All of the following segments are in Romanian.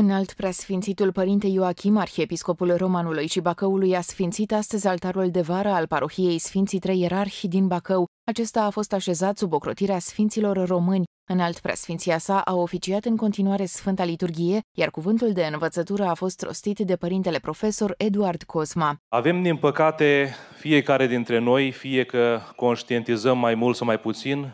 Înalt preasfințitul părinte Ioachim, arhiepiscopul Romanului și Bacăului, a sfințit astăzi altarul de vară al parohiei Sfinții Trei Ierarhi din Bacău. Acesta a fost așezat sub ocrotirea Sfinților Români. Înalt preasfinția sa a oficiat în continuare Sfânta Liturghie, iar cuvântul de învățătură a fost rostit de părintele profesor Eduard Cosma. Avem, din păcate, fiecare dintre noi, fie că conștientizăm mai mult sau mai puțin,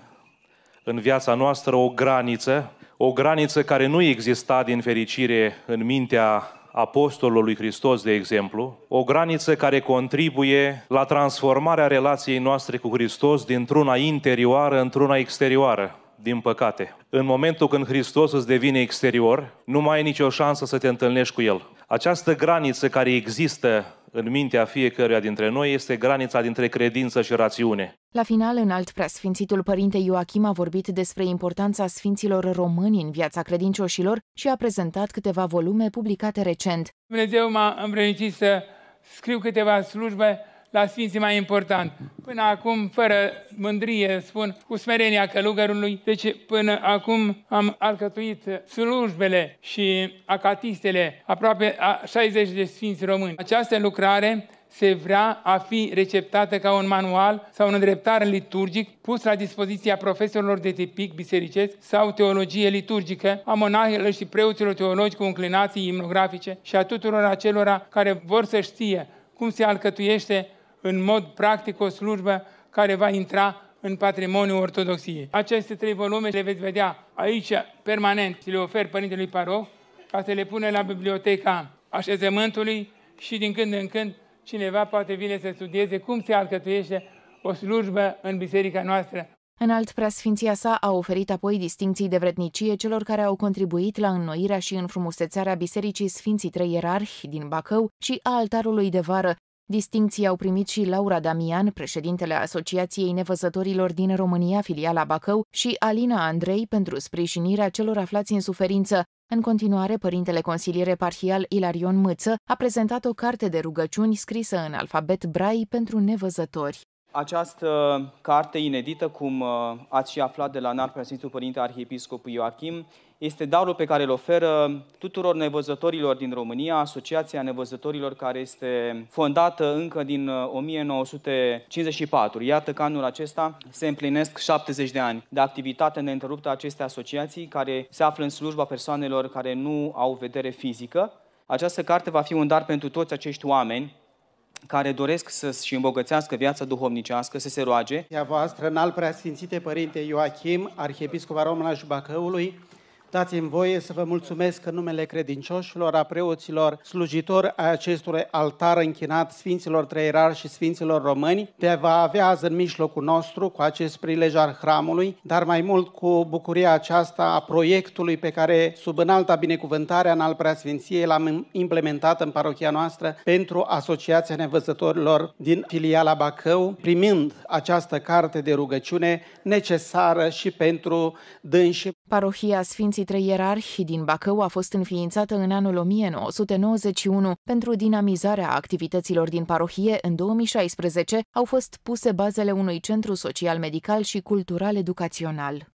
în viața noastră o graniță o graniță care nu exista din fericire în mintea apostolului Hristos, de exemplu, o graniță care contribuie la transformarea relației noastre cu Hristos dintr-una interioară într-una exterioară din păcate. În momentul când Hristos îți devine exterior, nu mai ai nicio șansă să te întâlnești cu El. Această graniță care există în mintea fiecăruia dintre noi este granița dintre credință și rațiune. La final, în alt preasfințitul părinte Ioachim a vorbit despre importanța sfinților români în viața credincioșilor și a prezentat câteva volume publicate recent. Dumnezeu m-a să scriu câteva slujbe la Sfinții mai important. Până acum, fără mândrie, spun, cu smerenia călugărului, deci până acum am alcătuit slujbele și acatistele aproape a 60 de Sfinți români. Această lucrare se vrea a fi receptată ca un manual sau un îndreptar liturgic pus la dispoziția profesorilor de tipic bisericesc sau teologie liturgică, a monahilor și preoților teologi cu înclinații imnografice și a tuturor acelora care vor să știe cum se alcătuiește în mod practic o slujbă care va intra în patrimoniul Ortodoxiei. Aceste trei volume le veți vedea aici permanent și le ofer Părintelui Paroh ca să le pune la biblioteca așezământului și din când în când cineva poate vine să studieze cum se alcătuiește o slujbă în biserica noastră. În alt preasfinția sa a oferit apoi distinții de vrednicie celor care au contribuit la înnoirea și înfrumusețarea Bisericii Sfinții Trei Ierarhi din Bacău și a altarului de vară, Distinții au primit și Laura Damian, președintele Asociației Nevăzătorilor din România, filiala Bacău, și Alina Andrei pentru sprijinirea celor aflați în suferință. În continuare, părintele consilier parhial Ilarion Mâță a prezentat o carte de rugăciuni scrisă în alfabet brai pentru nevăzători. Această carte inedită, cum uh, ați și aflat de la Nar Preasfințul Părinte Arhiepiscopul Ioachim, este darul pe care îl oferă tuturor nevăzătorilor din România, Asociația Nevăzătorilor care este fondată încă din 1954. Uh, Iată că anul acesta se împlinesc 70 de ani de activitate neîntreruptă a acestei asociații care se află în slujba persoanelor care nu au vedere fizică. Această carte va fi un dar pentru toți acești oameni care doresc să-și îmbogățească viața duhovnicească, să se roage. Ia voastră, înalt preasfințite Părinte Ioachim, Arhiepiscop al Româna Dați-mi voie să vă mulțumesc în numele credincioșilor, a preoților, slujitori a acestor altar închinat Sfinților Treierar și Sfinților Români, de a vă avea azi în mijlocul nostru cu acest prilej al hramului, dar mai mult cu bucuria aceasta a proiectului pe care sub înalta binecuvântare în al preasfinției l-am implementat în parohia noastră pentru Asociația Nevăzătorilor din filiala Bacău, primind această carte de rugăciune necesară și pentru dânsi Parohia Sfinții Trei Ierarhi din Bacău a fost înființată în anul 1991 pentru dinamizarea activităților din parohie. În 2016 au fost puse bazele unui centru social-medical și cultural-educațional.